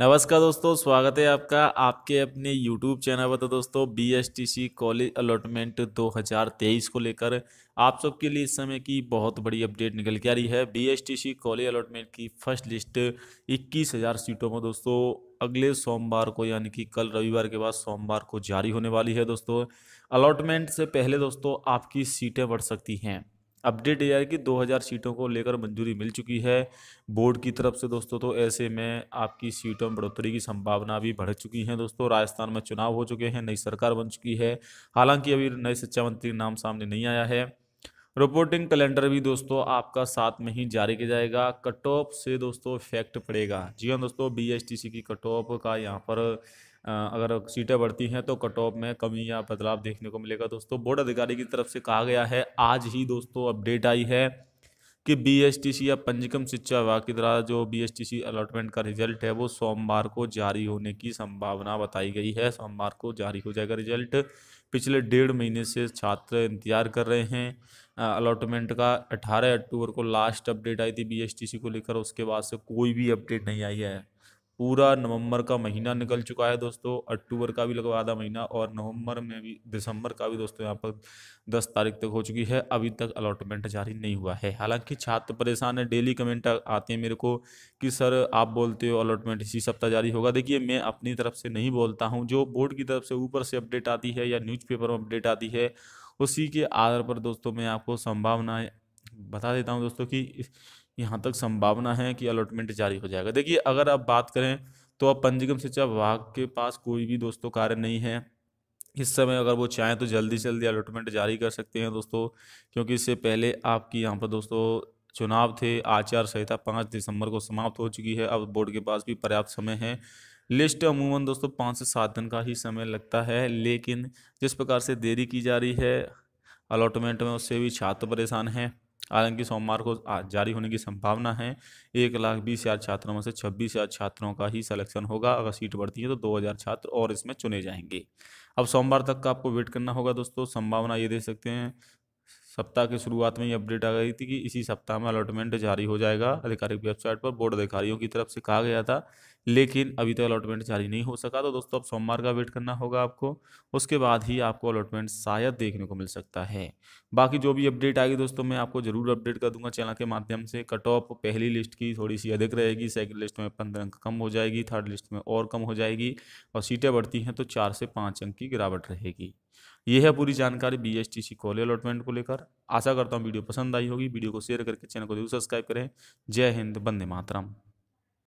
नमस्कार दोस्तों स्वागत है आपका आपके अपने यूट्यूब चैनल पर तो दोस्तों सी कॉलेज अलॉटमेंट 2023 को लेकर आप सबके लिए इस समय की बहुत बड़ी अपडेट निकल के आ रही है सी कॉलेज अलॉटमेंट की फर्स्ट लिस्ट 21,000 सीटों में दोस्तों अगले सोमवार को यानी कि कल रविवार के बाद सोमवार को जारी होने वाली है दोस्तों अलॉटमेंट से पहले दोस्तों आपकी सीटें बढ़ सकती हैं अपडेट ये है कि 2000 सीटों को लेकर मंजूरी मिल चुकी है बोर्ड की तरफ से दोस्तों तो ऐसे में आपकी सीटों में बढ़ोतरी की संभावना भी बढ़ चुकी है दोस्तों राजस्थान में चुनाव हो चुके हैं नई सरकार बन चुकी है हालांकि अभी नए शिक्षा मंत्री नाम सामने नहीं आया है रिपोर्टिंग कैलेंडर भी दोस्तों आपका साथ में ही जारी किया जाएगा कट ऑफ से दोस्तों इफेक्ट पड़ेगा जी हाँ दोस्तों बी की कट ऑफ का यहाँ पर अगर सीटें बढ़ती हैं तो कट ऑफ में कमी या बदलाव देखने को मिलेगा दोस्तों बोर्ड अधिकारी की तरफ से कहा गया है आज ही दोस्तों अपडेट आई है कि बी या पंचकम शिक्षा विभाग की द्वारा जो बीएसटीसी अलॉटमेंट का रिजल्ट है वो सोमवार को जारी होने की संभावना बताई गई है सोमवार को जारी हो जाएगा रिजल्ट पिछले डेढ़ महीने से छात्र इंतजार कर रहे हैं अलॉटमेंट का 18 अक्टूबर को लास्ट अपडेट आई थी बी को लेकर उसके बाद से कोई भी अपडेट नहीं आई है पूरा नवंबर का महीना निकल चुका है दोस्तों अक्टूबर का भी लगभग आधा महीना और नवंबर में भी दिसंबर का भी दोस्तों यहाँ पर दस तारीख तक हो चुकी है अभी तक अलॉटमेंट जारी नहीं हुआ है हालांकि छात्र परेशान है डेली कमेंट आते हैं मेरे को कि सर आप बोलते हो अलॉटमेंट इसी सप्ताह जारी होगा देखिए मैं अपनी तरफ से नहीं बोलता हूँ जो बोर्ड की तरफ से ऊपर से अपडेट आती है या न्यूज़पेपर में अपडेट आती है उसी के आधार पर दोस्तों मैं आपको संभावनाएँ बता देता हूँ दोस्तों कि यहाँ तक संभावना है कि अलॉटमेंट जारी हो जाएगा देखिए अगर आप बात करें तो अब पंजीगम शिक्षा विभाग के पास कोई भी दोस्तों कार्य नहीं है इस समय अगर वो चाहें तो जल्दी से जल्दी अलॉटमेंट जारी कर सकते हैं दोस्तों क्योंकि इससे पहले आपकी यहाँ पर दोस्तों चुनाव थे आचार संहिता पाँच दिसंबर को समाप्त हो चुकी है अब बोर्ड के पास भी पर्याप्त समय है लिस्ट अमूमन दोस्तों पाँच से सात दिन का ही समय लगता है लेकिन जिस प्रकार से देरी की जा रही है अलॉटमेंट में उससे भी छात्र परेशान हैं हालांकि सोमवार को जारी होने की संभावना है एक लाख बीस हज़ार छात्रों में से छब्बीस हज़ार छात्रों का ही सिलेक्शन होगा अगर सीट बढ़ती है तो दो हज़ार छात्र और इसमें चुने जाएंगे अब सोमवार तक का आपको वेट करना होगा दोस्तों संभावना ये दे सकते हैं सप्ताह की शुरुआत में ये अपडेट आ गई थी कि इसी सप्ताह में अलॉटमेंट जारी हो जाएगा आधिकारिक वेबसाइट पर बोर्ड अधिकारियों की तरफ से कहा गया था लेकिन अभी तक तो अलॉटमेंट जारी नहीं हो सका तो दोस्तों अब सोमवार का वेट करना होगा आपको उसके बाद ही आपको अलॉटमेंट शायद देखने को मिल सकता है बाकी जो भी अपडेट आएगी दोस्तों मैं आपको जरूर अपडेट कर दूंगा चैनल के माध्यम से कट ऑफ पहली लिस्ट की थोड़ी सी अधिक रहेगी सेकेंड लिस्ट में पंद्रह अंक कम हो जाएगी थर्ड लिस्ट में और कम हो जाएगी और सीटें बढ़ती हैं तो चार से पाँच अंक की गिरावट रहेगी यह है पूरी जानकारी B S T C college allotment को लेकर आशा करता हूँ वीडियो पसंद आई होगी वीडियो को शेयर करके चैनल को जरूर सब्सक्राइब करें जय हिंद बंदे मातरम